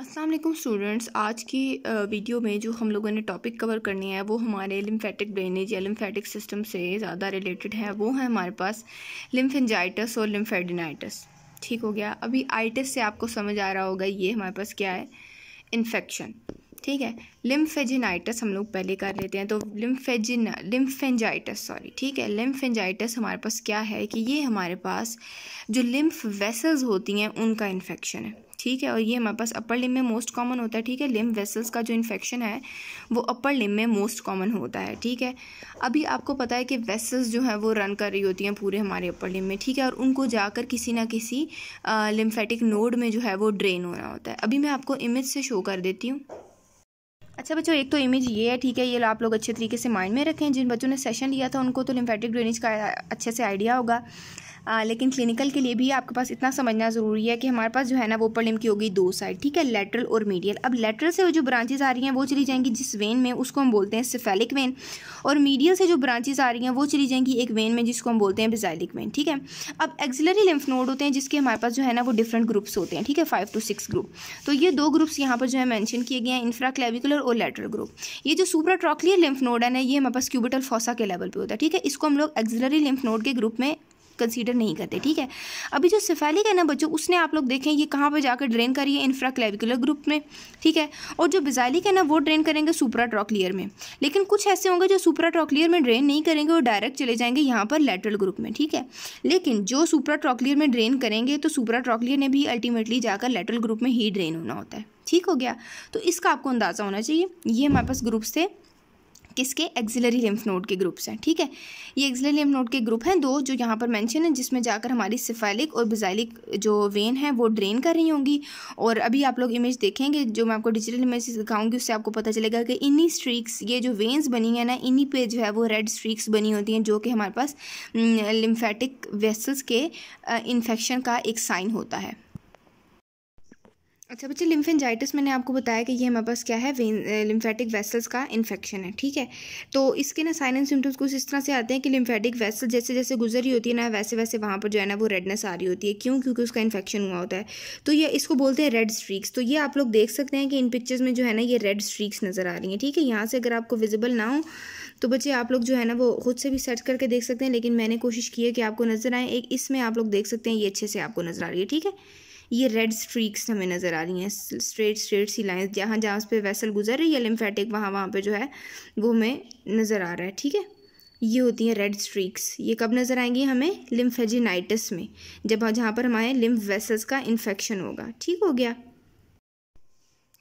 Aslam students आज की video में जो हम लोगों ने टॉपिक कवर करनी है वो हमारे लिम्फेटिक ड्रेनेज या लिम्फेटिक सिस्टम से ज़्यादा रिलेटेड है वो है हमारे पास लिम्फेंजाइटस और लिम्फेडिनाइटस ठीक हो गया अभी आइटिस से आपको समझ आ रहा होगा ये हमारे पास क्या है इन्फेक्शन ठीक है लिम्फेजिनाइटस हम लोग पहले कर लेते हैं तो लिम्फेजिना लिम्फेंजाइटस सॉरी ठीक है लिम्फेंजाइटस हमारे पास क्या है कि ये हमारे पास जो लिम्फ वेसल्स होती हैं उनका इन्फेक्शन है ठीक है और ये हमारे पास अपर लिम में मोस्ट कॉमन होता है ठीक है लिम वेसल्स का जो इन्फेक्शन है वो अपर लिम में मोस्ट कॉमन होता है ठीक है अभी आपको पता है कि वेसल्स जो है वो रन कर रही होती हैं पूरे हमारे अपर लिम में ठीक है और उनको जाकर किसी ना किसी लिम्फेटिक नोड में जो है वो ड्रेन होना होता है अभी मैं आपको इमेज से शो कर देती हूँ अच्छा बच्चों एक तो इमेज ये है ठीक है ये आप लोग अच्छे तरीके से माइंड में रखें जिन बच्चों ने सेशन लिया था उनको तो लिम्फेटिक ड्रेनेज का अच्छे से आइडिया होगा आ, लेकिन क्लिनिकल के लिए भी आपके पास इतना समझना ज़रूरी है कि हमारे पास जो है ना वो अपर की होगी दो साइड ठीक है लेटरल और मीडियल अब लेटरल से जो ब्रांचेज आ रही हैं वो चली जाएंगी जिस वेन में उसको हम बोलते हैं सिफेलिक वेन और मीडियल से जो ब्रांचेज आ रही हैं वो चली जाएंगी एक वेन में जिसको हम बोलते हैं बिजाइलिक वेन ठीक है अब एक्जिलरी लिम्फ नोड होते हैं जिसके हमारे पास जो है ना वो डिफरेंट ग्रुप्स होते हैं ठीक है फाइव टू सिक्स ग्रुप तो ये दो ग्रुप्स यहाँ पर जो है मैंशन किए गए हैं इन्फ्रा क्लेविकुलर और लेटरल ग्रुप ये जो सुपरा ट्रॉकलियर लिम्फ नोड है ना ये हमारे पास क्यूबिटल फोसा के लेवल पर होता है ठीक है इसको हम लोग एक्जिलरी लिम्फ नोड के ग्रुप में कंसीडर नहीं करते ठीक है अभी जो सिफेलिक है ना बच्चों उसने आप लोग देखें ये कहाँ पर जाकर ड्रेन करिए इन्फ्रा क्लेविकुलर ग्रुप में ठीक है और जो बिजाइलिक है ना वो ड्रेन करेंगे सुपरा ट्रॉकलियर में लेकिन कुछ ऐसे होंगे जो सुपरा ट्रॉकलियर में ड्रेन नहीं करेंगे वो डायरेक्ट चले जाएंगे यहाँ पर लेटरल ग्रुप में ठीक है लेकिन जो सुपरा ट्रॉकलियर में ड्रेन करेंगे तो सुपरा ट्रॉकलियर ने भी अल्टीमेटली जाकर लेटरल ग्रुप में ही ड्रेन होना होता है ठीक हो गया तो इसका आपको अंदाज़ा होना चाहिए ये हमारे पास ग्रुप्स थे किसके एक्जिलरी लिम्फ नोड के ग्रुप्स हैं ठीक है ये एक्जिलरी लिम्फ नोड के ग्रुप हैं दो जो यहाँ पर मेंशन है जिसमें जाकर हमारी सिफेलिक और बिजाइलिक जो वेन है वो ड्रेन कर रही होंगी और अभी आप लोग इमेज देखेंगे जो मैं आपको डिजिटल इमेज दिखाऊंगी उससे आपको पता चलेगा कि इन्हीं स्ट्रीक्स ये जो वेन्स बनी है ना इन्हीं पर जो है वो रेड स्ट्रीक्स बनी होती हैं जो कि हमारे पास लिम्फेटिक हम्म, वेसल्स के इन्फेक्शन का एक साइन होता है अच्छा बच्चे लिम्फेंजाइटिस मैंने आपको बताया कि ये हमारे पास क्या है लिम्फेटिक वेसल्स का इन्फेक्शन है ठीक है तो इसके ना साइन एंड सिम्टम्स कुछ इस तरह से आते हैं कि लिम्फेटिक वेसल जैसे जैसे गुजर रही होती है ना वैसे वैसे वहाँ पर जो है ना वो रेडनेस आ रही होती है क्यों क्योंकि उसका इन्फेक्शन हुआ होता है तो ये इसको बोलते हैं रेड स्ट्रीक्स तो ये आप लोग देख सकते हैं कि इन पिक्चर्स में जो है ना ये रेड स्ट्रीक्स नज़र आ रही हैं ठीक है यहाँ से अगर आपको विजिबल ना हो तो बच्चे आप लोग जो है ना वो खुद से भी सर्च करके देख सकते हैं लेकिन मैंने कोशिश की है कि आपको नज़र आए एक इसमें आप लोग देख सकते हैं ये अच्छे से आपको नज़र आ रही है ठीक है ये रेड स्ट्रीक्स हमें नज़र आ रही हैं स्ट्रेट स्ट्रेट सी लाइन्स जहाँ जहाँ उस पर वैसल गुजर रही है लिम्फेटिक वहाँ वहाँ पे जो है वो हमें नज़र आ रहा है ठीक है ये होती हैं रेड स्ट्रीक्स ये कब नज़र आएंगी हमें लिम्फेजिनाइटिस में जब जहाँ पर हमारे लिम्फ वेसल्स का इन्फेक्शन होगा ठीक हो गया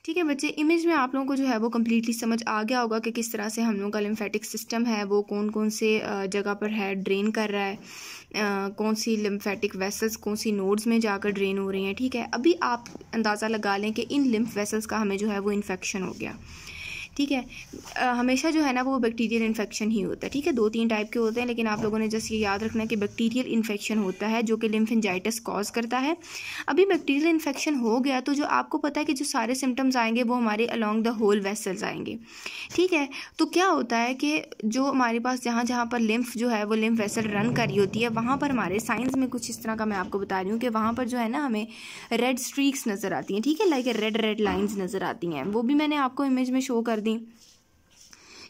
ठीक है बच्चे इमेज में आप लोगों को जो है वो कम्प्लीटली समझ आ गया होगा कि किस तरह से हम लोगों का लिम्फेटिक सिस्टम है वो कौन कौन से जगह पर है ड्रेन कर रहा है आ, कौन सी लिम्फेटिक वेसल्स कौन सी नोड्स में जाकर ड्रेन हो रही हैं ठीक है अभी आप अंदाज़ा लगा लें कि इन लिम्फ वेसल्स का हमें जो है वो इन्फेक्शन हो गया ठीक है हमेशा जो है ना वो बैक्टीरियल इन्फेक्शन ही होता है ठीक है दो तीन टाइप के होते हैं लेकिन आप लोगों ने जस्ट ये याद रखना कि बैक्टीरियल इन्फेक्शन होता है जो कि लिम्फेंजाइटिस कॉज करता है अभी बैक्टीरियल इन्फेक्शन हो गया तो जो आपको पता है कि जो सारे सिम्टम्स आएंगे वो हमारे अलॉन्ग द होल वेसल्स आएंगे ठीक है तो क्या होता है कि जो हमारे पास जहाँ जहाँ पर लिम्फ जो है वो लिम्फ वेसल रन कर रही होती है वहाँ पर हमारे साइंस में कुछ इस तरह का मैं आपको बता रही हूँ कि वहाँ पर जो है ना हमें रेड स्ट्रीक्स नज़र आती हैं ठीक है लाइक रेड रेड लाइन्स नज़र आती हैं वो भी मैंने आपको इमेज में शो कर दिया दी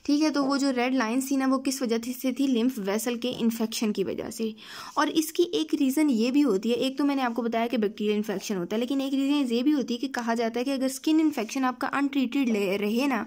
ठीक है तो वो जो रेड लाइन थी ना वो किस वजह से थी लिम्फ वेसल के इन्फेक्शन की वजह से और इसकी एक रीज़न ये भी होती है एक तो मैंने आपको बताया कि बैक्टीरियल इन्फेक्शन होता है लेकिन एक रीज़न ये भी होती है कि कहा जाता है कि अगर स्किन इन्फेक्शन आपका अनट्रीटेड रहे ना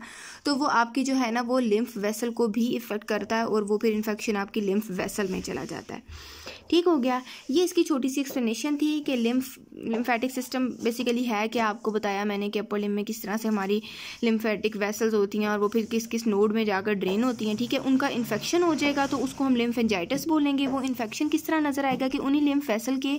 तो वो आपकी जो है ना वो लिम्फ वेसल को भी इफ़ेक्ट करता है और वो फिर इन्फेक्शन आपकी लिम्फ वेसल में चला जाता है ठीक हो गया ये इसकी छोटी सी एक्सप्लेनेशन थी कि लिम्फ लिम्फेटिक सिस्टम बेसिकली है कि आपको बताया मैंने कि अपर लिम्फ में किस तरह से हमारी लिम्फेटिक वेसल्स होती हैं और वो फिर किस किस नोड में जाकर ड्रेन होती हैं ठीक है उनका इन्फेक्शन हो जाएगा तो उसको हम लिम्फेंजाइटिस बोलेंगे वो इन्फेक्शन किस तरह नज़र आएगा कि उन्हीं लिम्फ वेसल के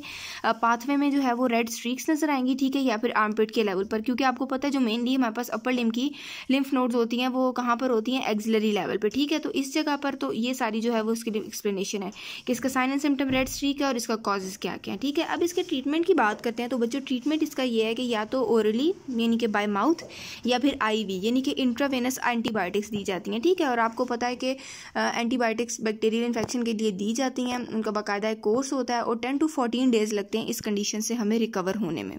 पाथवे में जो है वो रेड स्ट्रीक्स नज़र आएंगी ठीक है या फिर आर्मपिट के लेवल पर क्योंकि आपको पता है जो मेनली हमारे पास अपर लिम्फ की लिम्फ नोड्स होती होती हैं वो कहाँ पर होती हैं एक्जिलरी लेवल पे ठीक है तो इस जगह पर तो ये सारी जो है वो इसकी एक्सप्लेनेशन है कि इसका sign and symptom red streak है और इसका कॉजेज क्या क्या है ठीक है अब इसके ट्रीटमेंट की बात करते हैं तो बच्चों ट्रीटमेंट इसका ये है कि या तो ओरली यानी कि बाय माउथ या फिर आई यानी कि इंट्रावेनस एंटीबायोटिक्स दी जाती हैं ठीक है और आपको पता है कि एंटीबायोटिक्स बैक्टीरियल इन्फेक्शन के लिए दी जाती हैं उनका बाकायदा एक कोर्स होता है और टेन टू फोर्टीन डेज लगते हैं इस कंडीशन से हमें रिकवर होने में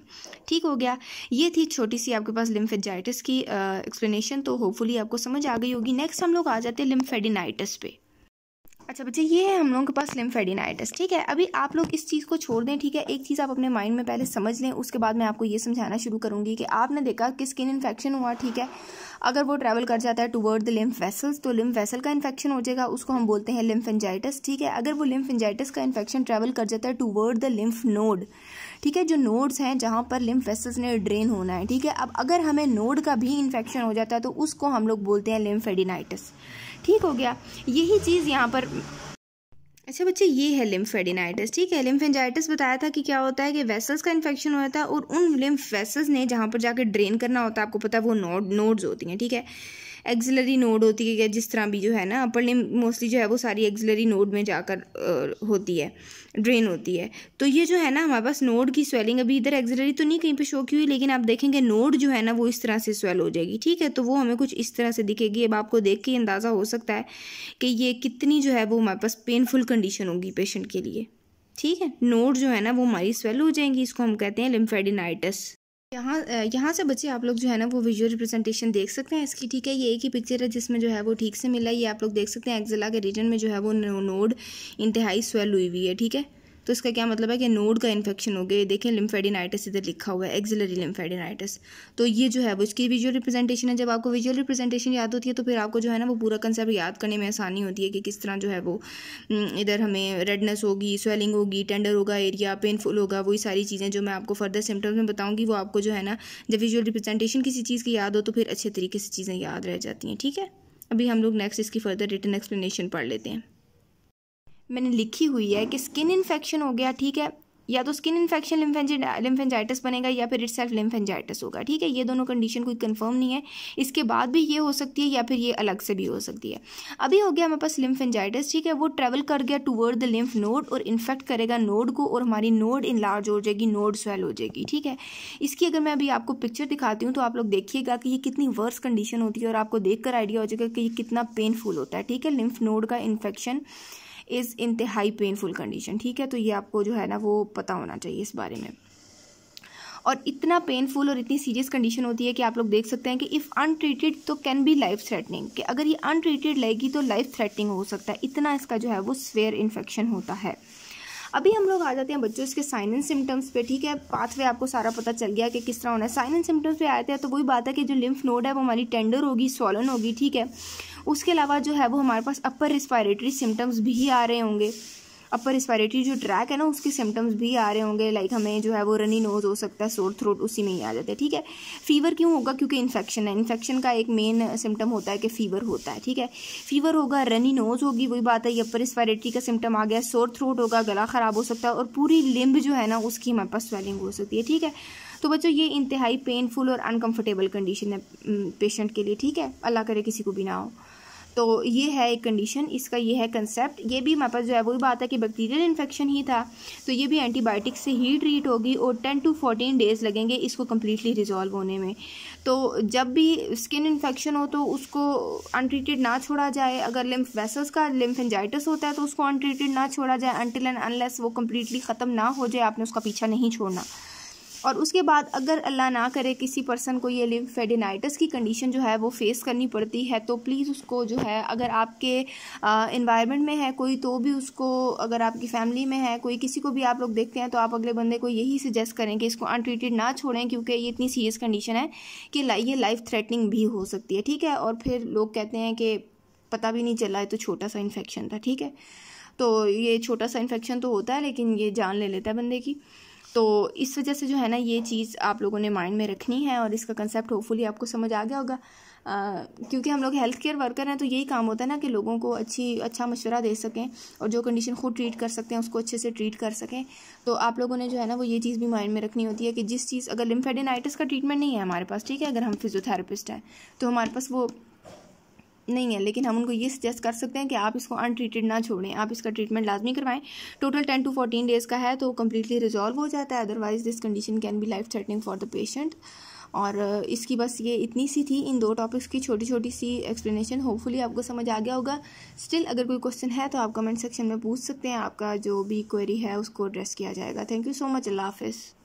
ठीक हो गया ये थी छोटी सी आपके पास लिम्फेजाइटिस की एक्सप्लेनेशन तो होपफुल होपफुली आपको समझ आ गई होगी नेक्स्ट हम लोग आ जाते हैं लिम्फेडिनाइटिस पे अच्छा बच्चे ये है हम लोगों के पास लिम्फेडिनाइटिस ठीक है अभी आप लोग इस चीज़ को छोड़ दें ठीक है एक चीज़ आप अपने माइंड में पहले समझ लें उसके बाद मैं आपको ये समझाना शुरू करूँगी कि आपने देखा कि स्किन इन्फेक्शन हुआ ठीक है अगर वो ट्रैवल कर जाता है टूवर्ड द लिम्फ वेसल्स तो लिम्फ वेसल का इन्फेक्शन हो जाएगा उसको हम बोलते हैं लिम्फ इंजाइटिस ठीक है अगर वो लिम्फ इंजाइटिस का इन्फेक्शन ट्रैवल कर जाता है टूवर्ड द लिम्फ नोड ठीक है जो नोड्स हैं जहाँ पर लिम्फ वेसल्स ने ड्रेन होना है ठीक है अब अगर हमें नोड का भी इन्फेक्शन हो जाता है तो उसको हम लोग बोलते हैं लिम्फेडिनाइटिस ठीक हो गया यही चीज़ यहाँ पर अच्छा बच्चे ये है लिम्फेडिनाइटिस ठीक है लिम्फेंजाइटिस बताया था कि क्या होता है कि वेसल्स का इन्फेक्शन होता है और उन लिम्फ वेसल्स ने जहाँ पर जाकर ड्रेन करना होता है आपको पता है वो नोड नोड्स होती हैं ठीक है एक्जिलरी नोड होती है जिस तरह भी जो है ना अपर लिम मोस्टली जो है वो सारी एक्जिलरी नोड में जाकर होती है ड्रेन होती है तो ये जो है ना हमारे पास नोड की स्वेलिंग अभी इधर एक्जिलरी तो नहीं कहीं पे शो की हुई लेकिन आप देखेंगे नोड जो है ना वो इस तरह से स्वेल हो जाएगी ठीक है तो वो हमें कुछ इस तरह से दिखेगी अब आपको देख के अंदाज़ा हो सकता है कि ये कितनी जो है वो हमारे पास पेनफुल कंडीशन होगी पेशेंट के लिए ठीक है नोड जो है ना वो हमारी स्वेल हो जाएंगी इसको हम कहते हैं लिम्फेडिनाइटिस यहाँ यहाँ से बच्चे आप लोग जो है ना वो विजुअल रिप्रेजेंटेशन देख सकते हैं इसकी ठीक है ये एक ही पिक्चर है जिसमें जो है वो ठीक से मिला ये आप लोग देख सकते हैं एक्जिला के रीजन में जो है वो नोड इंतहाई स्वेल हुई हुई है ठीक है तो इसका क्या मतलब है कि नोड का इन्फेक्शन हो गया ये देखें लिम्फेडिनाइटिस इधर लिखा हुआ है एक्जिलरी लिम्फेडिनाइटिस तो ये जो है वो इसकी विजुअल रिप्रेजेंटेशन है जब आपको विजुअल रिप्रेजेंटेशन याद होती है तो फिर आपको जो है ना वो पूरा कंसेप्ट याद करने में आसानी होती है कि किस तरह जो है वो इधर हमें रेडनेस होगी स्वेलिंग होगी टेंडर होगा एरिया पेनफुल होगा वही सारी चीज़ें जो मैं आपको फर्दर सिम्टम्स में बताऊँगी वो आपको जो है ना जब विजुअल रिप्रेजेंटेशन किसी चीज़ की याद हो तो फिर अच्छे तरीके से चीज़ें याद रह जाती हैं ठीक है अभी हम लोग नेक्स्ट इसकी फर्दर रिटर्न एक्सप्लेनेशन पढ़ लेते हैं मैंने लिखी हुई है कि स्किन इन्फेक्शन हो गया ठीक है या तो स्किन इन्फेक्शन लिम्फेंजाइटिस बनेगा या फिर इट सेल्फ लिम्फेंजाइटिस होगा ठीक है ये दोनों कंडीशन कोई कंफर्म नहीं है इसके बाद भी ये हो सकती है या फिर ये अलग से भी हो सकती है अभी हो गया हमारे पास लिम्फेंजाइटिस ठीक है वो ट्रेवल कर गया टूवर्ड द लिम्फ नोड और इन्फेक्ट करेगा नोड को और हमारी नोड इन लार्ज हो जाएगी नोड स्वेल हो जाएगी ठीक है इसकी अगर मैं अभी आपको पिक्चर दिखाती हूँ तो आप लोग देखिएगा कि ये कितनी वर्स कंडीशन होती है और आपको देख कर आइडिया हो जाएगा कि ये कितना पेनफुल होता है ठीक है लिम्फ नोड का इन्फेक्शन इज़ इंतहाई पेनफुल कंडीशन ठीक है तो ये आपको जो है ना वो पता होना चाहिए इस बारे में और इतना पेनफुल और इतनी सीरियस कंडीशन होती है कि आप लोग देख सकते हैं कि इफ़ अनट्रीटेड तो कैन बी लाइफ थ्रेटनिंग कि अगर ये अनट्रीटेड लगेगी तो लाइफ थ्रेटनिंग हो सकता है इतना इसका जो है वो स्वेयर इन्फेक्शन होता है अभी हम लोग आ जाते हैं बच्चों इसके साइन एंड सिम्टम्स पे ठीक है पाथवे आपको सारा पता चल गया कि किस तरह होना है साइन एंड सिम्टम्स पे आते हैं तो वही बात है कि जो लिम्फ नोड है वो हमारी टेंडर होगी सोलन होगी ठीक है उसके अलावा जो है वो हमारे पास अपर रिस्पायरेटरी सिम्टम्स भी आ रहे होंगे अपर रिस्पायरेटरी जो ट्रैक है ना उसके सिम्टम्स भी आ रहे होंगे लाइक हमें जो है वो रनी नोज हो सकता है सोर थ्रोट उसी में ही आ जाता है ठीक है फीवर क्यों होगा क्योंकि इन्फेक्शन है इन्फेक्शन का एक मेन सिम्टम होता है कि फीवर होता है ठीक है फीवर होगा रनी नोज होगी वही बात है अपर रिस्पायरेटरी का सिम्टम आ गया सोर थ्रोट होगा गला ख़राब हो सकता है और पूरी लिम्ब जो है ना उसकी हमारे पास स्वेलिंग हो सकती है ठीक है तो बच्चों ये इंतहाई पेनफुल और अनकम्फर्टेबल कंडीशन है पेशेंट के लिए ठीक है अल्लाह करे किसी को भी ना हो तो ये है एक कंडीशन इसका ये है कंसेप्ट ये भी हमारे पास जो है वही बात है कि बैक्टीरियल इन्फेक्शन ही था तो ये भी एंटीबायोटिक से ही ट्रीट होगी और टेन टू फोर्टीन डेज़ लगेंगे इसको कम्प्लीटली रिजॉल्व होने में तो जब भी स्किन इन्फेक्शन हो तो उसको अनट्रीटेड ना छोड़ा जाए अगर लिम्फ वेसल्स का लिम्फ एंजाइटस होता है तो उसको अनट्रीटेड ना छोड़ा जाए अनटिल एंड अनलेस वो कम्प्लीटली ख़त्म ना हो जाए आपने उसका पीछा नहीं छोड़ना और उसके बाद अगर अल्लाह ना करे किसी पर्सन को ये लिम्फेडिनाइटिस की कंडीशन जो है वो फेस करनी पड़ती है तो प्लीज़ उसको जो है अगर आपके इन्वायरमेंट में है कोई तो भी उसको अगर आपकी फैमिली में है कोई किसी को भी आप लोग देखते हैं तो आप अगले बंदे को यही सजेस्ट करें कि इसको अनट्रीटेड ना छोड़ें क्योंकि ये इतनी सीरियस कंडीशन है कि ये लाइफ थ्रेटनिंग भी हो सकती है ठीक है और फिर लोग कहते हैं कि पता भी नहीं चला है तो छोटा सा इन्फेक्शन था ठीक है तो ये छोटा सा इन्फेक्शन तो होता है लेकिन ये जान ले लेता है बंदे की तो इस वजह से जो है ना ये चीज़ आप लोगों ने माइंड में रखनी है और इसका कंसेप्ट होपफुली आपको समझ आ गया होगा क्योंकि हम लोग हेल्थ केयर वर्कर हैं तो यही काम होता है ना कि लोगों को अच्छी अच्छा मशवरा दे सकें और जो कंडीशन खुद ट्रीट कर सकते हैं उसको अच्छे से ट्रीट कर सकें तो आप लोगों ने जो है ना वो ये चीज़ भी माइंड में रखनी होती है कि जिस चीज़ अगर लिम्फेडेनाइटिस का ट्रीटमेंट नहीं है हमारे पास ठीक है अगर हम फिजियोथेरापिस्ट हैं तो हमारे पास वो नहीं है लेकिन हम उनको ये सजेस्ट कर सकते हैं कि आप इसको अनट्रीटेड ना छोड़ें आप इसका ट्रीटमेंट लाजमी करवाएं total ten to fourteen days का है तो कम्प्लीटली रिजॉल्व हो जाता है otherwise this condition can be life threatening for the patient और uh, इसकी बस ये इतनी सी थी इन दो टॉपिक्स की छोटी छोटी सी एक्सप्लेनेशन होपफुली आपको समझ आ गया होगा स्टिल अगर कोई क्वेश्चन है तो आप कमेंट सेक्शन में पूछ सकते हैं आपका जो भी क्वेरी है उसको एड्रेस किया जाएगा थैंक यू सो मच अल्लाह हाफिज़